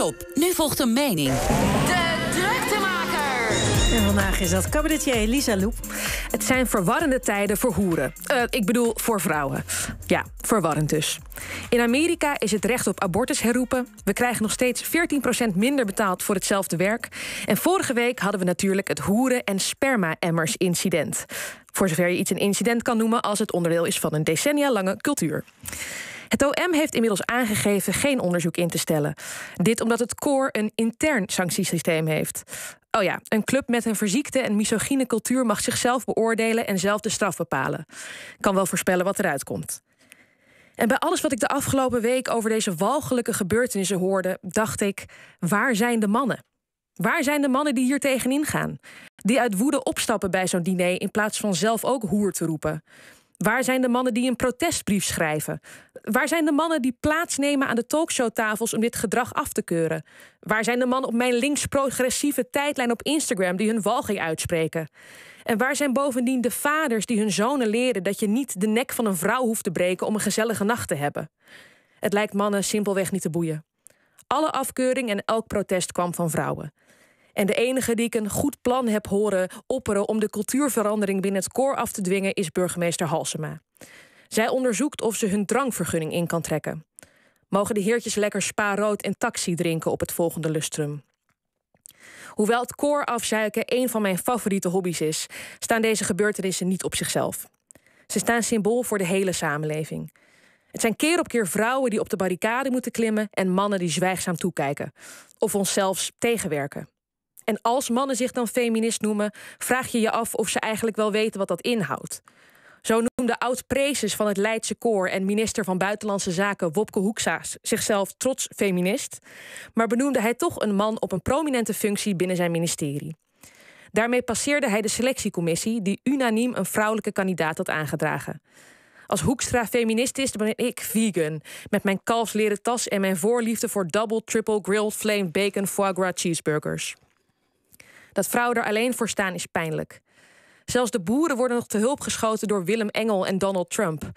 op, nu volgt een mening. De druktemaker. vandaag is dat cabaretier Lisa Loep. Het zijn verwarrende tijden voor hoeren. Eh, ik bedoel, voor vrouwen. Ja, verwarrend dus. In Amerika is het recht op abortus herroepen. We krijgen nog steeds 14% minder betaald voor hetzelfde werk. En vorige week hadden we natuurlijk het hoeren- en sperma-emmers-incident. Voor zover je iets een incident kan noemen als het onderdeel is van een decennia lange cultuur. Het OM heeft inmiddels aangegeven geen onderzoek in te stellen. Dit omdat het koor een intern sanctiesysteem heeft. Oh ja, een club met een verziekte en misogyne cultuur mag zichzelf beoordelen en zelf de straf bepalen. Kan wel voorspellen wat eruit komt. En bij alles wat ik de afgelopen week over deze walgelijke gebeurtenissen hoorde, dacht ik: waar zijn de mannen? Waar zijn de mannen die hier tegenin gaan? Die uit woede opstappen bij zo'n diner in plaats van zelf ook hoer te roepen. Waar zijn de mannen die een protestbrief schrijven? Waar zijn de mannen die plaatsnemen aan de talkshowtafels om dit gedrag af te keuren? Waar zijn de mannen op mijn links-progressieve tijdlijn op Instagram die hun walging uitspreken? En waar zijn bovendien de vaders die hun zonen leren dat je niet de nek van een vrouw hoeft te breken om een gezellige nacht te hebben? Het lijkt mannen simpelweg niet te boeien. Alle afkeuring en elk protest kwam van vrouwen. En de enige die ik een goed plan heb horen opperen om de cultuurverandering binnen het koor af te dwingen, is burgemeester Halsema. Zij onderzoekt of ze hun drankvergunning in kan trekken. Mogen de heertjes lekker spa-rood en taxi drinken op het volgende lustrum? Hoewel het koor afzuiken een van mijn favoriete hobby's is, staan deze gebeurtenissen niet op zichzelf. Ze staan symbool voor de hele samenleving. Het zijn keer op keer vrouwen die op de barricade moeten klimmen en mannen die zwijgzaam toekijken of onszelf tegenwerken. En als mannen zich dan feminist noemen, vraag je je af of ze eigenlijk wel weten wat dat inhoudt. Zo noemde oud-prezes van het Leidse Koor en minister van Buitenlandse Zaken Wopke Hoeksaas zichzelf trots feminist, maar benoemde hij toch een man op een prominente functie binnen zijn ministerie. Daarmee passeerde hij de selectiecommissie, die unaniem een vrouwelijke kandidaat had aangedragen. Als Hoekstra feminist is, ben ik vegan. Met mijn kalfsleren tas en mijn voorliefde voor double, triple, grilled, flame, bacon, foie gras cheeseburgers. Dat vrouwen er alleen voor staan is pijnlijk. Zelfs de boeren worden nog te hulp geschoten door Willem Engel en Donald Trump.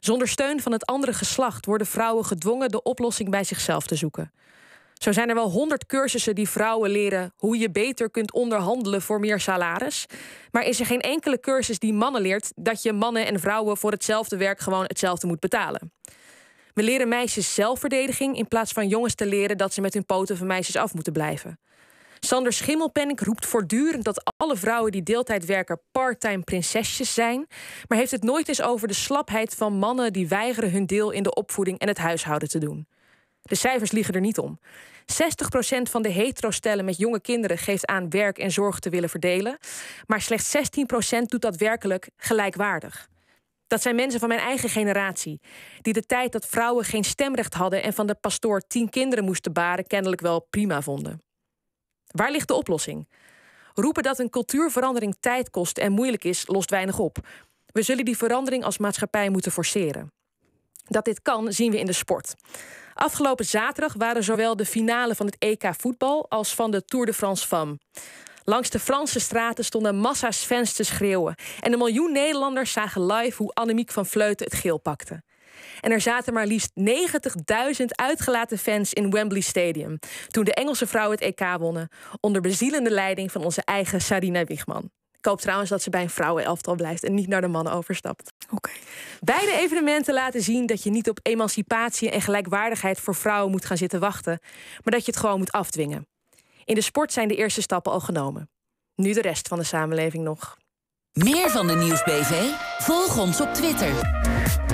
Zonder steun van het andere geslacht worden vrouwen gedwongen de oplossing bij zichzelf te zoeken. Zo zijn er wel honderd cursussen die vrouwen leren hoe je beter kunt onderhandelen voor meer salaris. Maar is er geen enkele cursus die mannen leert dat je mannen en vrouwen voor hetzelfde werk gewoon hetzelfde moet betalen? We leren meisjes zelfverdediging in plaats van jongens te leren dat ze met hun poten van meisjes af moeten blijven. Sander Schimmelpenninck roept voortdurend dat alle vrouwen die deeltijd werken parttime prinsesjes zijn, maar heeft het nooit eens over de slapheid van mannen die weigeren hun deel in de opvoeding en het huishouden te doen. De cijfers liegen er niet om. 60% van de hetero-stellen met jonge kinderen geeft aan werk en zorg te willen verdelen, maar slechts 16% doet dat werkelijk gelijkwaardig. Dat zijn mensen van mijn eigen generatie, die de tijd dat vrouwen geen stemrecht hadden en van de pastoor tien kinderen moesten baren kennelijk wel prima vonden. Waar ligt de oplossing? Roepen dat een cultuurverandering tijd kost en moeilijk is, lost weinig op. We zullen die verandering als maatschappij moeten forceren. Dat dit kan, zien we in de sport. Afgelopen zaterdag waren zowel de finale van het EK voetbal als van de Tour de France van. Langs de Franse straten stonden massa's fans te schreeuwen. En een miljoen Nederlanders zagen live hoe Annemiek van Vleuten het geel pakte. En er zaten maar liefst 90.000 uitgelaten fans in Wembley Stadium toen de Engelse vrouwen het EK wonnen, onder bezielende leiding van onze eigen Sarina Wiegman. Ik hoop trouwens dat ze bij een vrouwenelftal blijft en niet naar de mannen overstapt. Oké. Beide evenementen laten zien dat je niet op emancipatie en gelijkwaardigheid voor vrouwen moet gaan zitten wachten, maar dat je het gewoon moet afdwingen. In de sport zijn de eerste stappen al genomen. Nu de rest van de samenleving nog. Meer van de nieuwsbv? Volg ons op Twitter.